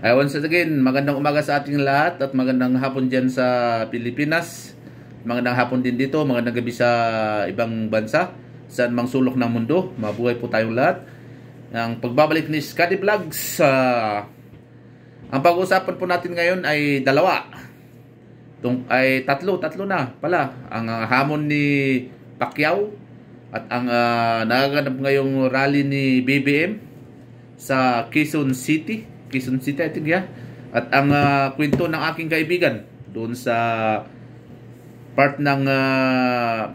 Uh, once again, magandang umaga sa ating lahat at magandang hapon dyan sa Pilipinas. Magandang hapon din dito, magandang gabi sa ibang bansa, saan mang sulok ng mundo. Mabuhay po tayong lahat. Ang pagbabalik ni Scotty Vlogs. Uh, ang pag-uusapan po natin ngayon ay dalawa. Tung, ay tatlo, tatlo na pala. Ang uh, hamon ni Pacquiao at ang uh, nagaganap ngayong rally ni BBM sa Quezon City Quezon City, I think, yeah. At ang uh, kwento ng aking kaibigan doon sa part ng uh, ah,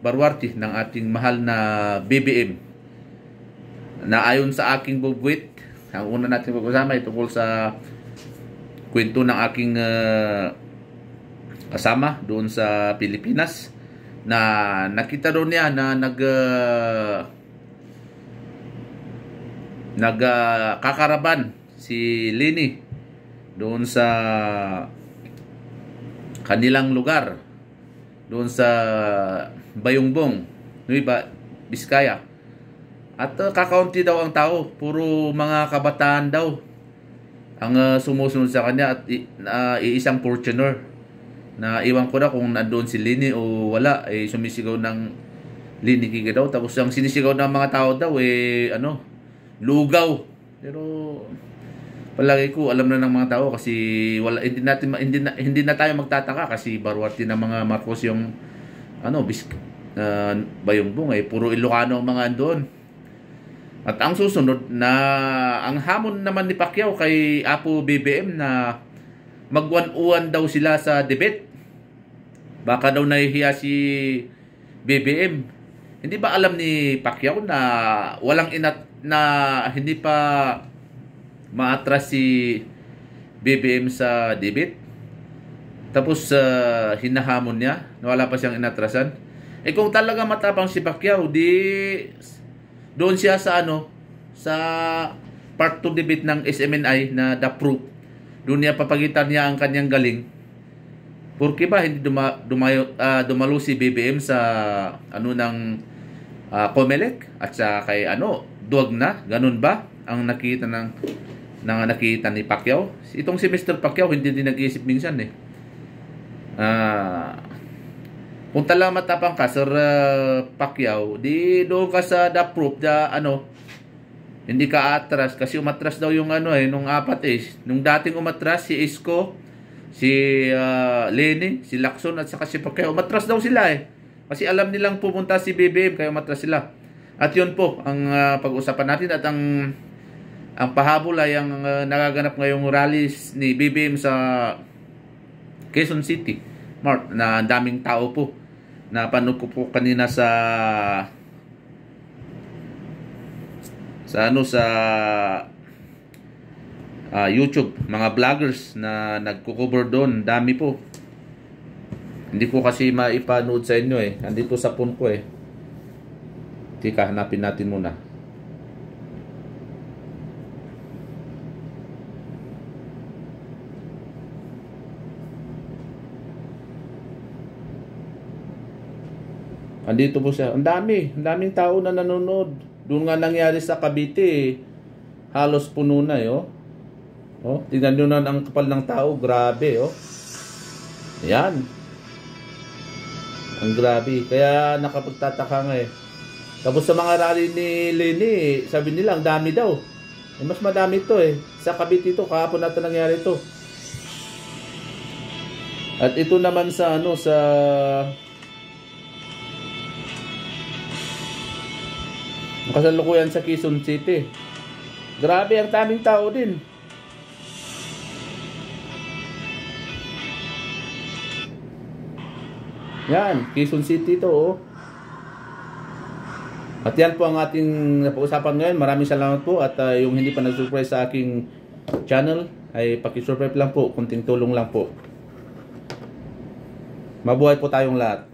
barwarte ng ating mahal na BBM na ayon sa aking bubwit ang una natin pag-usama ay tungkol sa kwento ng aking uh, ah, kasama doon sa Pilipinas na nakita daw niya na nag uh, nag uh, kakaraban si Lini doon sa kanilang lugar doon sa Bayongbong, Nueva Biskaya At uh, kakaunti daw ang tao, puro mga kabataan daw ang uh, sumusunod sa kanya at uh, iisang Fortuner na iwan ko na kung nandoon si Lini o wala eh sumisigaw ng Lini Kiga daw tapos ang sinisigaw ng mga tao daw eh ano lugaw pero palagi ko alam na ng mga tao kasi wala hindi natin hindi na, hindi na tayo magtataka kasi barwati ng mga Marcos yung ano bis uh, bayong bungay eh, puro Ilocano ang mga andoon. At ang susunod na ang hamon naman ni Pacquiao kay Apo BBM na magwan-uwan daw sila sa debate. Baka daw nahihiya si BBM. Hindi ba alam ni Pacquiao na walang inat na hindi pa maatras si BBM sa debit. Tapos uh, hinahamon niya, wala pa siyang inatrasan. Eh kung talaga matapang si Pacquiao, di doon siya sa ano, sa part 2 debit ng SMNI na The Proof. Doon niya papagitan niya ang kanyang galing. Porke ba hindi duma, dumayo, uh, dumalo si BBM sa ano ng uh, Comelec at sa kay ano, duwag na, ganun ba ang nakita ng na nakita ni Pacquiao. Itong si Mr. Pacquiao, hindi din nag-iisip minsan eh. Ah, kung tala matapang ka, Sir uh, Pacquiao, di doon ka sa the proof, the ano, hindi ka atras. Kasi umatras daw yung ano eh, nung apat eh. Nung dating umatras, si Isko, si uh, ah, Lenin, si Lacson at saka si Pacquiao. Umatras daw sila eh. Kasi alam nilang pupunta si BBM, kaya umatras sila. At yun po ang uh, pag-usapan natin at ang ang pahabol ay ang uh, nagaganap ngayong rallies ni BBM sa Quezon City. Mart, na daming tao po. Napanood ko po kanina sa sa ano sa uh, YouTube, mga vloggers na nagko-cover doon, dami po. Hindi ko kasi maipanood sa inyo eh. Nandito sa phone ko eh. Tika, hanapin natin muna. Andito po siya. Ang dami. Ang daming tao na nanonood. Doon nga nangyari sa Cavite. Eh. Halos puno na yo. Eh, oh. oh, tingnan niyo na ang kapal ng tao. Grabe oh. Yan. Ang grabe. Kaya nakapagtataka nga eh. Tapos sa mga rally ni Lenny, eh, sabi nila ang dami daw. Eh, mas madami to eh. Sa Cavite to, kahapon natin nangyari to. At ito naman sa ano sa Nakasalukuyan sa Quezon City. Grabe ang daming tao din. Yan, Quezon City to oh. At yan po ang ating napag-usapan ngayon. Maraming salamat po at uh, yung hindi pa na surprise sa aking channel ay paki-surprise lang po, kunting tulong lang po. Mabuhay po tayong lahat.